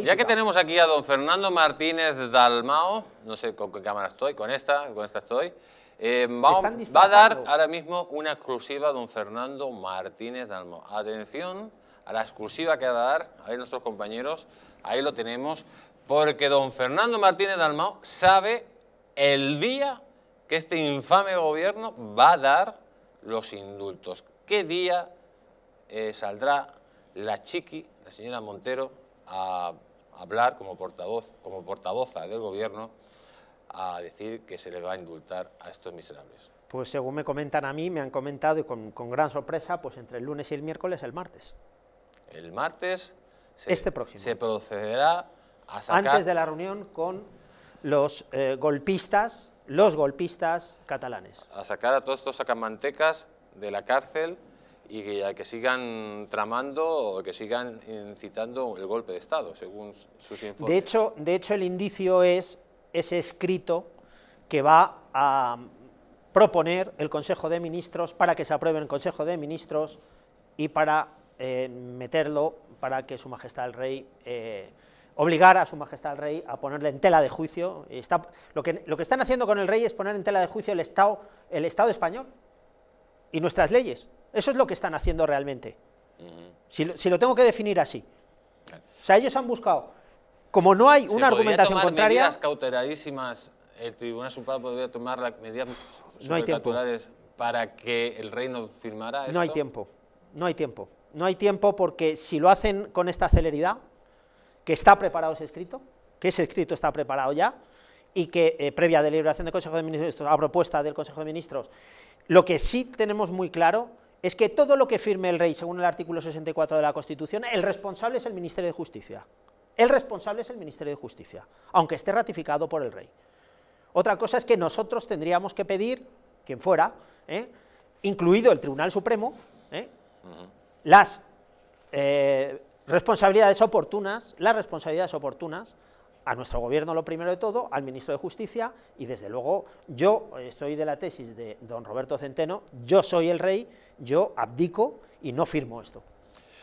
Ya que tenemos aquí a don Fernando Martínez Dalmao, no sé con qué cámara estoy, con esta, con esta estoy, eh, va, a dar ahora mismo una exclusiva a don Fernando Martínez Dalmao. Atención a la exclusiva que va a dar, ahí nuestros compañeros, ahí lo tenemos, porque don Fernando Martínez Dalmao sabe el día que este infame gobierno va a dar los indultos. ¿Qué día eh, saldrá la chiqui, la señora Montero, a hablar como portavoz, como portavoza del gobierno, a decir que se le va a indultar a estos miserables. Pues según me comentan a mí, me han comentado y con, gran sorpresa, pues entre el lunes y el miércoles, el martes. El martes se, este próximo. se procederá a sacar... Antes de la reunión con los eh, golpistas, los golpistas catalanes. A sacar a todos estos sacamantecas de la cárcel y que sigan tramando o que sigan incitando el golpe de Estado, según sus informes. De hecho, de hecho el indicio es ese escrito que va a proponer el Consejo de Ministros para que se apruebe el Consejo de Ministros y para eh, meterlo para que su majestad el rey, eh, obligar a su majestad el rey a ponerle en tela de juicio. lo, que, lo que están haciendo con el rey es poner en tela de juicio el Estado, el Estado español y nuestras leyes. Eso es lo que están haciendo realmente. si, lo tengo que definir así. O sea, ellos han buscado, como no hay una argumentación tomar contraria... medidas cauteladísimas, el Tribunal Supremo podría tomar las medidas no para que el reino firmara esto? No hay tiempo, no hay tiempo. No hay tiempo porque si lo hacen con esta celeridad, que está preparado ese escrito, que ese escrito está preparado ya, y que eh, previa deliberación del Consejo de Ministros, a propuesta del Consejo de Ministros, lo que sí tenemos muy claro es que todo lo que firme el rey, según el artículo 64 de la Constitución, el responsable es el Ministerio de Justicia. El responsable es el Ministerio de Justicia, aunque esté ratificado por el rey. Otra cosa es que nosotros tendríamos que pedir, quien fuera, ¿eh? incluido el Tribunal Supremo, ¿eh? las eh, responsabilidades oportunas, las responsabilidades oportunas, a nuestro gobierno lo primero de todo, al ministro de Justicia y desde luego yo estoy de la tesis de don Roberto Centeno, yo soy el rey yo abdico y no firmo esto.